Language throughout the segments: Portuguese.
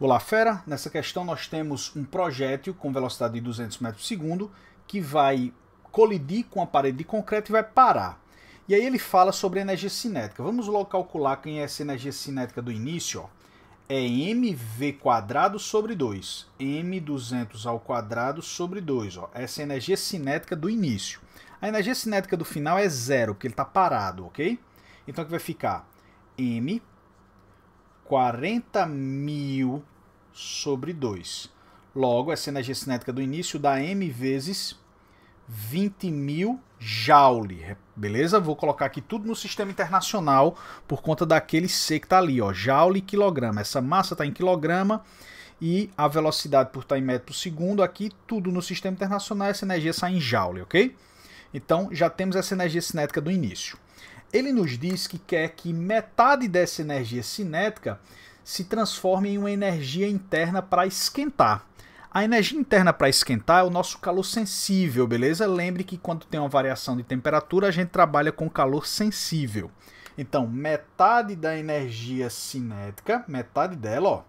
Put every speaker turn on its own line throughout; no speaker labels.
Olá, fera! Nessa questão nós temos um projétil com velocidade de 200 metros por segundo que vai colidir com a parede de concreto e vai parar. E aí ele fala sobre energia cinética. Vamos logo calcular quem é essa energia cinética do início. Ó. É mv quadrado sobre 2. m200 ao quadrado sobre 2. Ó. Essa é a energia cinética do início. A energia cinética do final é zero, porque ele está parado, ok? Então que vai ficar? m 40 mil sobre 2. Logo, é essa energia cinética do início dá M vezes 20 mil joule, é, beleza? Vou colocar aqui tudo no sistema internacional por conta daquele C que está ali, ó, joule e quilograma. Essa massa está em quilograma e a velocidade por estar em metro por segundo aqui, tudo no sistema internacional, essa energia sai em joule, ok? Então, já temos essa energia cinética do início. Ele nos diz que quer que metade dessa energia cinética se transforme em uma energia interna para esquentar. A energia interna para esquentar é o nosso calor sensível, beleza? Lembre que quando tem uma variação de temperatura, a gente trabalha com calor sensível. Então, metade da energia cinética, metade dela, ó,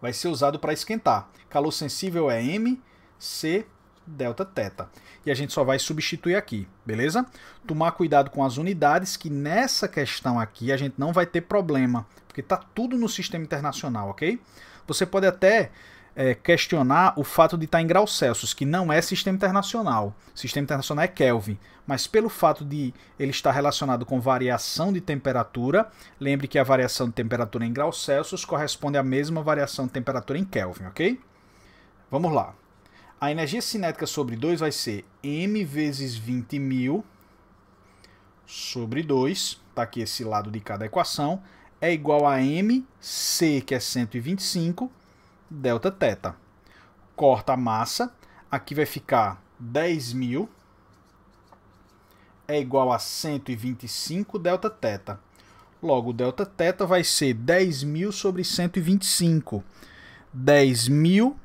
vai ser usado para esquentar. Calor sensível é M, C, delta teta E a gente só vai substituir aqui, beleza? Tomar cuidado com as unidades, que nessa questão aqui a gente não vai ter problema, porque está tudo no sistema internacional, ok? Você pode até é, questionar o fato de estar tá em graus Celsius, que não é sistema internacional. Sistema internacional é Kelvin. Mas pelo fato de ele estar relacionado com variação de temperatura, lembre que a variação de temperatura em graus Celsius corresponde à mesma variação de temperatura em Kelvin, ok? Vamos lá. A energia cinética sobre 2 vai ser m vezes 20.000 sobre 2, está aqui esse lado de cada equação, é igual a mc, que é 125, delta θ. Corta a massa, aqui vai ficar 10.000, é igual a 125 delta θ. Logo, delta θ vai ser 10.000 sobre 125. 10.000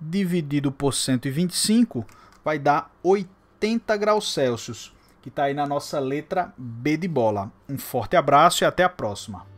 dividido por 125 vai dar 80 graus Celsius, que está aí na nossa letra B de bola. Um forte abraço e até a próxima.